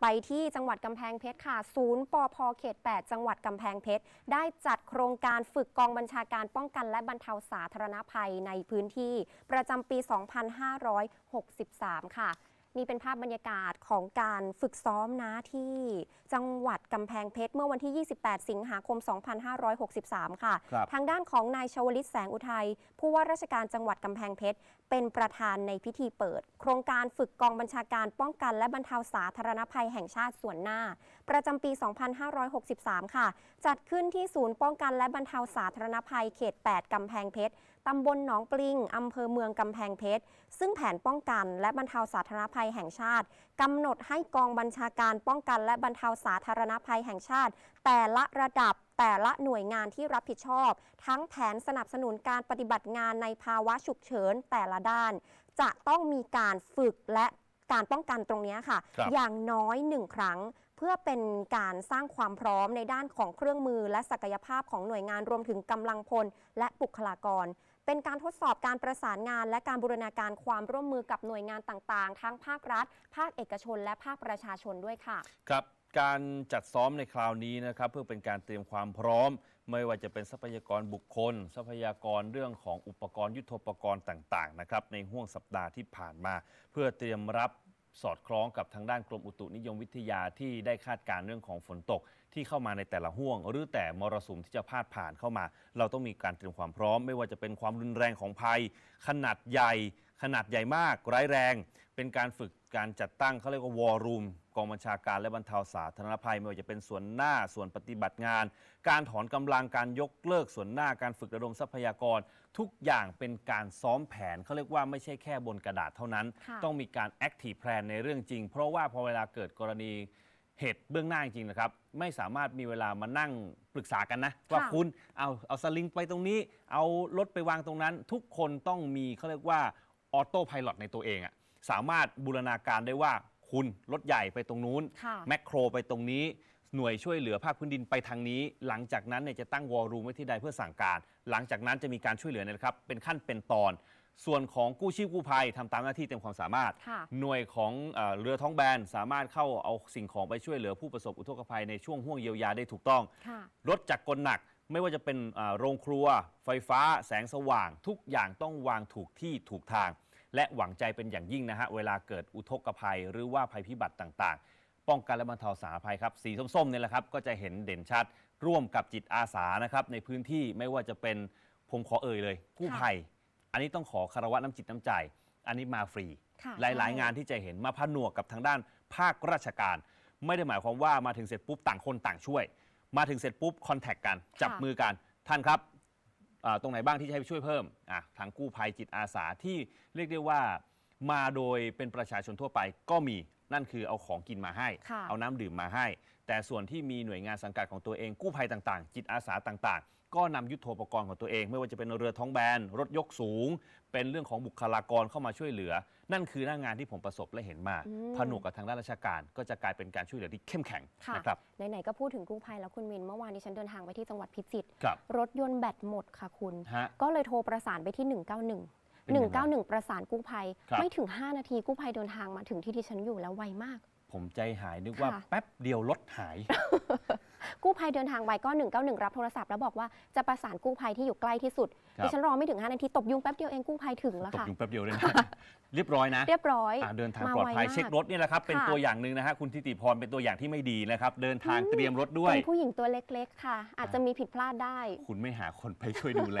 ไปที่จังหวัดกำแพงเพชรค่ะศูนย์ปอพเขต 8 จังหวัดกำแพงเพชร ได้จัดโครงการฝึกกองบัญชาการป้องกันและบรรเทาสาธารณภัยในพื้นที่ ประจำปี 2563 ค่ะนี่เป็นภาพบรรยากาศของการฝึกซ้อมนะที่จังหวัดกำแพงเพชร เมื่อวันที่ 28 สิงหาคม 2563 ค่ะคทางด้านของนายชวลิตแสงอุทัยผู้ว่าราชการจังหวัดกำแพงเพชร เป็นประธานในพิธีเปิด โครงการฝึกกองบัญชาการป้องกันและบรรเทาสาธารณภัยแห่งชาติส่วนหน้า ประจำปี 2563 ค่ะ จัดขึ้นที่ศูนย์ป้องกันและบรรเทาสาธารณภัยเขต 8กำแพงเพชรตำบลหนองปลิงอำเภอเมืองกำแพงเพชร ซึ่งแผนป้องกัน และบรรเทาสาธารณภัยแห่งชาติ กำหนดให้กองบัญชาการป้องกัน และบรรเทาสาธารณภัยแห่งชาติ แต่ละระดับแต่ละหน่วยงานที่รับผิดชอบ ทั้งแผนสนับสนุนการปฏิบัติงานในภาวะฉุกเฉินแต่ละด้าน จะต้องมีการฝึกและการป้องกันตรงนี้ค่ะ อย่างน้อยหนึ่งครั้งเพื่อเป็นการสร้างความพร้อมในด้านของเครื่องมือ และศักยภาพของหน่วยงานรวมถึงกำลังพล และบุคลากร เป็นการทดสอบการประสานงานและการบูรณาการความร่วมมือกับหน่วยงานต่างๆ ทั้งภาครัฐ ภาคเอกชน และภาคประชาชนด้วยค่ะ ครับ การจัดซ้อมในคราวนี้นะครับ เพื่อเป็นการเตรียมความพร้อม ไม่ว่าจะเป็นทรัพยากรบุคคล ทรัพยากรเรื่องของอุปกรณ์ ยุทโธปกรณ์ต่างๆนะครับในห่วงสัปดาห์ที่ผ่านมา เพื่อเตรียมรับสอดคล้องกับทางด้านกรมอุตุนิยมวิทยาที่ได้คาดการณ์เรื่องของฝนตกที่เข้ามาในแต่ละห่วง หรือแต่มรสุมที่จะพาดผ่านเข้ามา เราต้องมีการเตรียมความพร้อม ไม่ว่าจะเป็นความรุนแรงของภัย ขนาดใหญ่ ขนาดใหญ่มาก ร้ายแรง เป็นการฝึกการจัดตั้งเขาเรียกว่าวอร์รูมกองบัญชาการและบรรเทาสาธารณภัย ไม่ว่าจะเป็นส่วนหน้าส่วนปฏิบัติงาน การถอนกำลังการยกเลิกส่วนหน้าการฝึกระดมทรัพยากร ทุกอย่างเป็นการซ้อมแผนเขาเรียกว่าไม่ใช่แค่บนกระดาษเท่านั้น ต้องมีการแอคทีฟแพลนในเรื่องจริง เพราะว่าพอเวลาเกิดกรณีเหตุเบื้องหน้าจริงนะครับ ไม่สามารถมีเวลามานั่งปรึกษากันนะ ว่าคุณเอาเอาสลิงไปตรงนี้ เอารถไปวางตรงนั้นทุกคนต้องมีเขาเรียกว่าออโต้พายโในตัวเองอะสามารถบูรณาการได้ว่าคุณรถใหญ่ไปตรงนู้นแมคโครไปตรงนี้หน่วยช่วยเหลือภาคพื้นดินไปทางนี้หลังจากนั้นเนี่ยจะตั้งวอลลุ่มไว้ที่ใดเพื่อสั่งการ หลังจากนั้นจะมีการช่วยเหลือนะครับ เป็นขั้นเป็นตอน ส่วนของกู้ชีพกู้ภัยทำตามหน้าที่เต็มความสามารถหน่วยของเอเรือท้องแบนสามารถเข้าเอาสิ่งของไปช่วยเหลือผู้ประสบอุทกภัยในช่วงห่วงเยียวยาได้ถูกต้องรถจักรกลหนักไม่ว่าจะเป็นโรงครัว ไฟฟ้าแสงสว่างทุกอย่างต้องวางถูกที่ถูกทางและหวังใจเป็นอย่างยิ่งนะฮะเวลาเกิดอุทกภัยหรือว่าภัยพิบัติต่างๆ ป้องกันและบรรเทาสาธารณภัยครับ สีส้มๆเนี่ยแหละครับก็จะเห็นเด่นชัดร่วมกับจิตอาสานะครับในพื้นที่ไม่ว่าจะเป็นผมขอเอ่ยเลยกู้ภัย อันนี้ต้องขอคารวะน้ำจิตน้ำใจ อันนี้มาฟรี หลายๆ งานที่จะเห็นมาผนวกกับทางด้านภาคราชการ ไม่ได้หมายความว่ามาถึงเสร็จปุ๊บต่างคนต่างช่วย มาถึงเสร็จปุ๊บคอนแทคกันจับมือกันท่านครับตรงไหนบ้างที่จะให้ไปช่วยเพิ่ม ทางกู้ภัยจิตอาสาที่เรียกได้ว่ามาโดยเป็นประชาชนทั่วไปก็มีนั่นคือเอาของกินมาให้ เอาน้ำดื่มมาให้ แต่ส่วนที่มีหน่วยงานสังกัดของตัวเอง กู้ภัยต่าง ๆ จิตอาสาต่าง ๆ ก็นำยุทโภคกรของตัวเอง ไม่ว่าจะเป็นเรือท้องแบน รถยกสูง เป็นเรื่องของบุคลากรเข้ามาช่วยเหลือ นั่นคือหน้างงานที่ผมประสบและเห็นมา ผนวกกับทางด้านราชการ ก็จะกลายเป็นการช่วยเหลือที่เข้มแข็งนะครับไหน ๆ ก็พูดถึงกู้ภัยแล้วคุณมิน เมื่อวานนี้ฉันเดินทางไปที่จังหวัดพิจิตร รถยนต์แบตหมดค่ะคุณ ก็เลยโทรประสานไปที่ 191หนึ่งเก้าน191 ประสานกู้ภัยไม่ถึง 5 นาทีกู้ภัยเดินทางมาถึงที่ที่ฉันอยู่แล้วไวมาก ผมใจหายนึกว่าแป๊บเดียวรถหาย กู้ภัยเดินทางไวก็191รับโทรศัพท์แล้วบอกว่าจะประสานกู้ภัยที่อยู่ใกล้ที่สุดดิฉันรอไม่ถึง5นาทีตกยุงแป๊บเดียวเองกู้ภัยถึงแล้วค่ะตกยุงแป๊บเดียวเลยนะเรียบร้อยนะ เรียบร้อยอเดินทางปลอดภัยเช็ครถนี่แหละครับเป็นตัวอย่างหนึ่งนะฮะคุณทิติพรเป็นตัวอย่างที่ไม่ดีนะครับเดินทางเตรียมรถด้วยเป็นผู้หญิงตัวเล็กๆค่ะ อาจจะมีผิดพลาดได้ คุณไม่หาคนไปช่วยดูแล